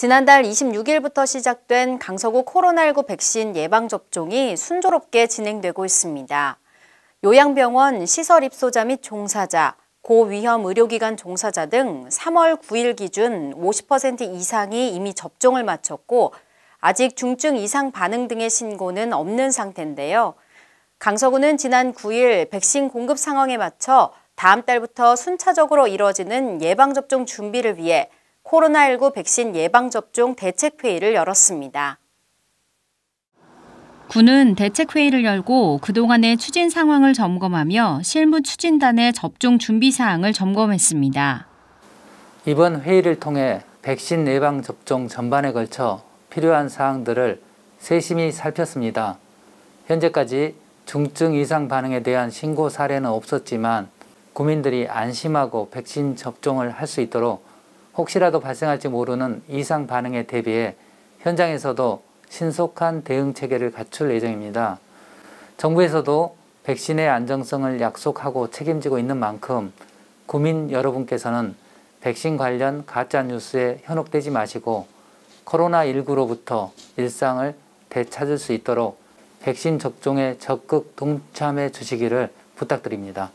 지난달 26일부터 시작된 강서구 코로나19 백신 예방접종이 순조롭게 진행되고 있습니다. 요양병원 시설 입소자 및 종사자, 고위험 의료기관 종사자 등 3월 9일 기준 50% 이상이 이미 접종을 마쳤고 아직 중증 이상 반응 등의 신고는 없는 상태인데요. 강서구는 지난 9일 백신 공급 상황에 맞춰 다음 달부터 순차적으로 이뤄지는 예방접종 준비를 위해 코로나19 백신 예방접종 대책회의를 열었습니다. 군은 대책회의를 열고 그동안의 추진 상황을 점검하며 실무 추진단의 접종 준비 사항을 점검했습니다. 이번 회의를 통해 백신 예방 접종 전반에 걸쳐 필요한 사항들을 세심히 살폈습니다. 현재까지 중증 이상 반응에 대한 신고 사례는 없었지만 국민들이 안심하고 백신 접종을 할 수 있도록 혹시라도 발생할지 모르는 이상 반응에 대비해 현장에서도 신속한 대응 체계를 갖출 예정입니다. 정부에서도 백신의 안정성을 약속하고 책임지고 있는 만큼 국민 여러분께서는 백신 관련 가짜 뉴스에 현혹되지 마시고 코로나19로부터 일상을 되찾을 수 있도록 백신 접종에 적극 동참해 주시기를 부탁드립니다.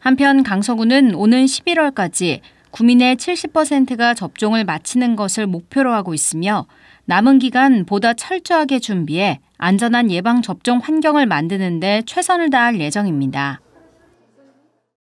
한편 강서구는 오는 11월까지 국민의 70%가 접종을 마치는 것을 목표로 하고 있으며 남은 기간 보다 철저하게 준비해 안전한 예방접종 환경을 만드는 데 최선을 다할 예정입니다.